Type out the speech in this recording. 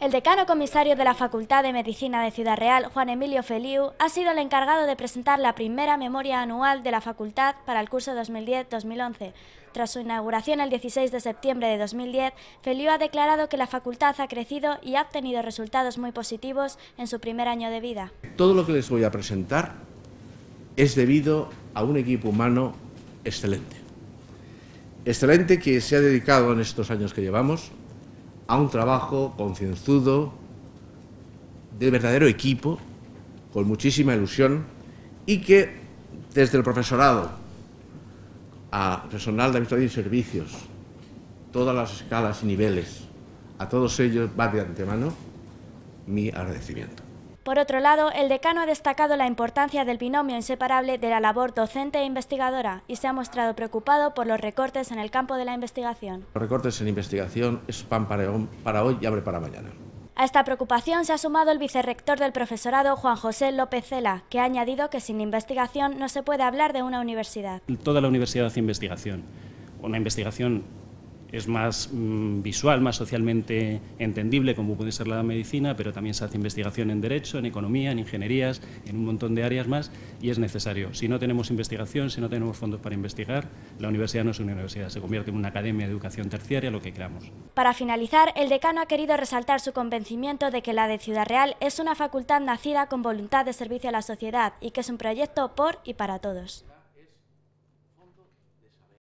El decano comisario de la Facultad de Medicina de Ciudad Real, Juan Emilio Feliu, ha sido el encargado de presentar la primera memoria anual de la facultad para el curso 2010-2011. Tras su inauguración el 16 de septiembre de 2010, Feliu ha declarado que la facultad ha crecido y ha obtenido resultados muy positivos en su primer año de vida. Todo lo que les voy a presentar es debido a un equipo humano excelente. Excelente que se ha dedicado en estos años que llevamos a un trabajo concienzudo, de verdadero equipo, con muchísima ilusión, y que desde el profesorado a personal de administración y servicios, todas las escalas y niveles, a todos ellos va de antemano mi agradecimiento. Por otro lado, el decano ha destacado la importancia del binomio inseparable de la labor docente e investigadora y se ha mostrado preocupado por los recortes en el campo de la investigación. Los recortes en investigación es pan para hoy y abre para mañana. A esta preocupación se ha sumado el vicerrector del profesorado, Juan José López Cela, que ha añadido que sin investigación no se puede hablar de una universidad. Toda la universidad hace investigación. Una investigación es más mm, visual, más socialmente entendible, como puede ser la medicina, pero también se hace investigación en derecho, en economía, en ingenierías, en un montón de áreas más, y es necesario. Si no tenemos investigación, si no tenemos fondos para investigar, la universidad no es una universidad, se convierte en una academia de educación terciaria, lo que creamos. Para finalizar, el decano ha querido resaltar su convencimiento de que la de Ciudad Real es una facultad nacida con voluntad de servicio a la sociedad y que es un proyecto por y para todos.